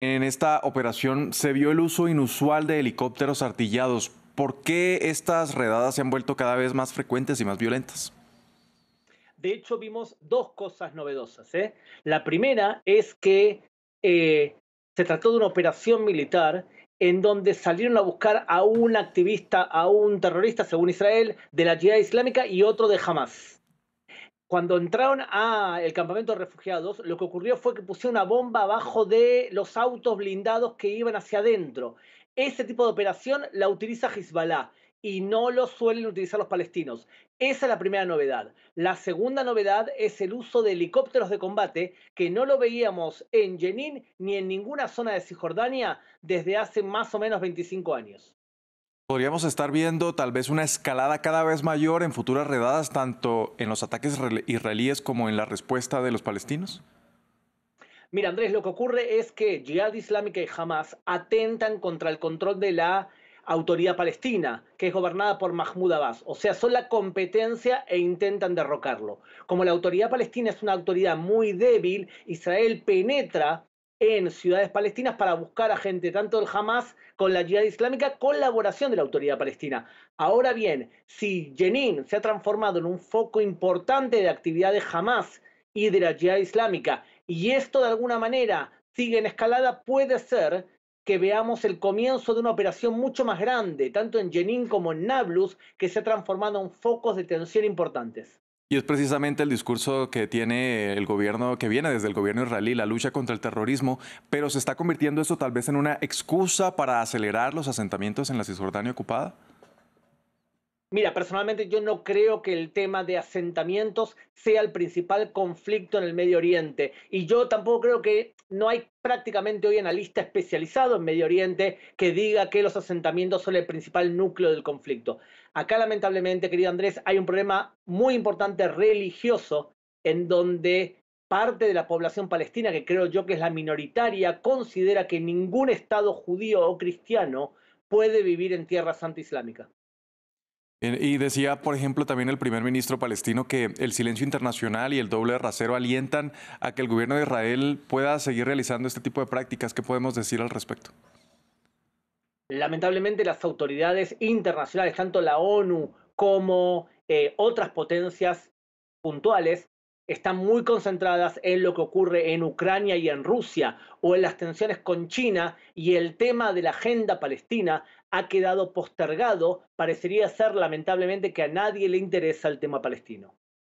En esta operación se vio el uso inusual de helicópteros artillados. ¿Por qué estas redadas se han vuelto cada vez más frecuentes y más violentas? De hecho, vimos dos cosas novedosas. ¿eh? La primera es que eh, se trató de una operación militar en donde salieron a buscar a un activista, a un terrorista, según Israel, de la Jihad Islámica y otro de Hamas cuando entraron al campamento de refugiados, lo que ocurrió fue que pusieron una bomba abajo de los autos blindados que iban hacia adentro. Ese tipo de operación la utiliza Hezbollah y no lo suelen utilizar los palestinos. Esa es la primera novedad. La segunda novedad es el uso de helicópteros de combate que no lo veíamos en Jenin ni en ninguna zona de Cisjordania desde hace más o menos 25 años. Podríamos estar viendo tal vez una escalada cada vez mayor en futuras redadas, tanto en los ataques israelíes como en la respuesta de los palestinos. Mira, Andrés, lo que ocurre es que Jihad Islámica y Hamas atentan contra el control de la autoridad palestina, que es gobernada por Mahmoud Abbas. O sea, son la competencia e intentan derrocarlo. Como la autoridad palestina es una autoridad muy débil, Israel penetra en ciudades palestinas para buscar a gente tanto del Hamas con la Jihad Islámica, colaboración de la autoridad palestina. Ahora bien, si Jenin se ha transformado en un foco importante de actividad de Hamas y de la Jihad Islámica, y esto de alguna manera sigue en escalada, puede ser que veamos el comienzo de una operación mucho más grande, tanto en Jenin como en Nablus, que se ha transformado en focos de tensión importantes. Y es precisamente el discurso que tiene el gobierno, que viene desde el gobierno israelí, la lucha contra el terrorismo, pero se está convirtiendo esto tal vez en una excusa para acelerar los asentamientos en la Cisjordania ocupada. Mira, personalmente yo no creo que el tema de asentamientos sea el principal conflicto en el Medio Oriente. Y yo tampoco creo que no hay prácticamente hoy analista especializado en Medio Oriente que diga que los asentamientos son el principal núcleo del conflicto. Acá lamentablemente, querido Andrés, hay un problema muy importante religioso en donde parte de la población palestina, que creo yo que es la minoritaria, considera que ningún Estado judío o cristiano puede vivir en tierra santa islámica. Eh, y decía, por ejemplo, también el primer ministro palestino que el silencio internacional y el doble rasero alientan a que el gobierno de Israel pueda seguir realizando este tipo de prácticas. ¿Qué podemos decir al respecto? Lamentablemente las autoridades internacionales, tanto la ONU como eh, otras potencias puntuales, están muy concentradas en lo que ocurre en Ucrania y en Rusia o en las tensiones con China y el tema de la agenda palestina ha quedado postergado, parecería ser lamentablemente que a nadie le interesa el tema palestino.